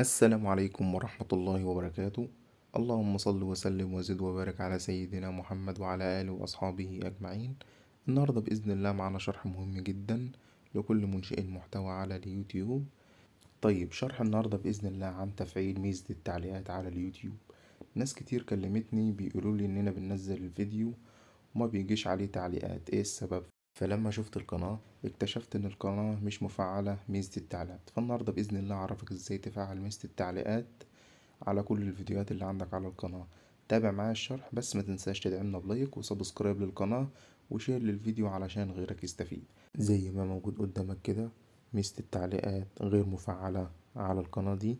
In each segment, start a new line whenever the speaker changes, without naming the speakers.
السلام عليكم ورحمة الله وبركاته اللهم صل
وسلم وزد وبارك على سيدنا محمد وعلى آله وأصحابه أجمعين النهاردة بإذن الله معنا شرح مهم جدا لكل منشئ المحتوى على اليوتيوب طيب شرح النهاردة بإذن الله عن تفعيل ميزة التعليقات على اليوتيوب ناس كتير كلمتني بيقولولي إننا بننزل الفيديو وما بيجيش عليه تعليقات ايه السبب فلما شفت القناة اكتشفت ان القناة مش مفعلة ميزة التعليقات فالنهاردة بإذن الله أعرفك ازاي تفعل ميزة التعليقات على كل الفيديوهات اللي عندك على القناة تابع معايا الشرح بس ما تنساش تدعمنا بلايك وسبسكرايب للقناة وشير للفيديو علشان غيرك يستفيد زي ما موجود قدامك كده ميزة التعليقات غير مفعلة على القناة دي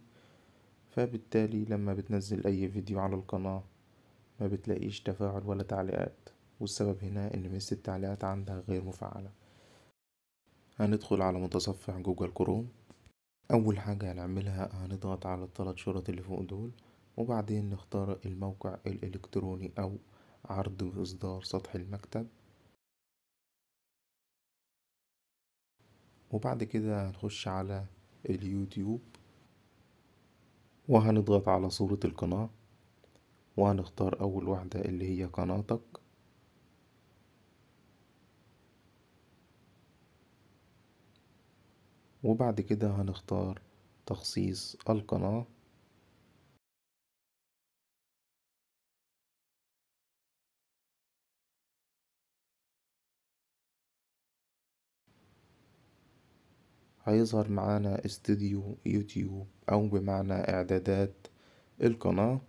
فبالتالي لما بتنزل أي فيديو على القناة ما بتلاقيش تفاعل ولا تعليقات والسبب هنا إن ميزة التعليقات عندها غير مفعلة هندخل على متصفح جوجل كروم أول حاجة هنعملها هنضغط على الثلاث شرط اللي فوق دول وبعدين نختار الموقع الإلكتروني أو عرض واصدار سطح المكتب وبعد كده هنخش على اليوتيوب وهنضغط على صورة القناة وهنختار أول واحدة اللي هي قناتك وبعد كده هنختار
تخصيص القناة هيظهر معانا استوديو
يوتيوب او بمعنى اعدادات القناة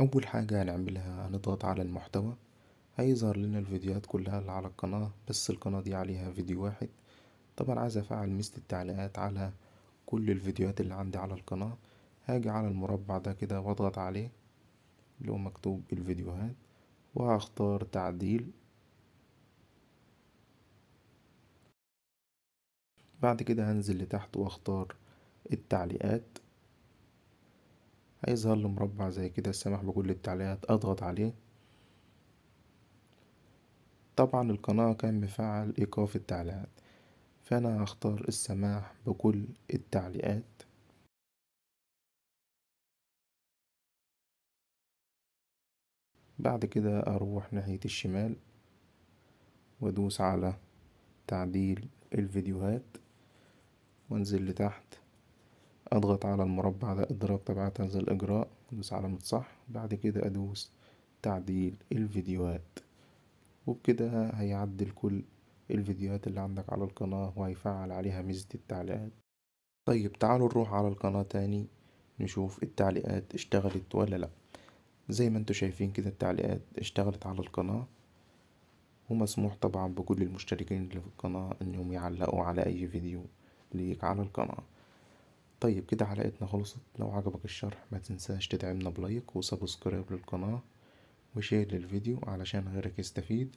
اول حاجة هنعملها هنضغط على المحتوى هيظهر لنا الفيديوهات كلها اللي على القناة بس القناة دي عليها فيديو واحد طبعا عايز افعل ميزة التعليقات على كل الفيديوهات اللي عندي على القناة هاجي على المربع ده كده واضغط عليه اللي هو مكتوب الفيديوهات وهختار تعديل بعد كده هنزل لتحت واختار التعليقات هيظهر لي مربع زي كده السماح بكل التعليقات اضغط عليه طبعا القناة كان مفعل ايقاف التعليقات فأنا هختار السماح بكل
التعليقات بعد كده أروح ناحية الشمال
وأدوس على تعديل الفيديوهات وأنزل لتحت أضغط على المربع إضراب تبع هذا الإجراء أدوس على صح بعد كده أدوس تعديل الفيديوهات وبكده هيعدل كل الفيديوهات اللي عندك على القناة وهيفعل عليها ميزة التعليقات طيب تعالوا نروح على القناة تاني نشوف التعليقات اشتغلت ولا لأ زي ما انتوا شايفين كده التعليقات اشتغلت على القناة ومسموح طبعا بكل المشتركين اللي في القناة انهم يعلقوا على اي فيديو ليك على القناة طيب كده حلقتنا خلصت لو عجبك الشرح ما تنساش تدعمنا بلايك وسبسكرايب للقناة وشير للفيديو علشان غيرك يستفيد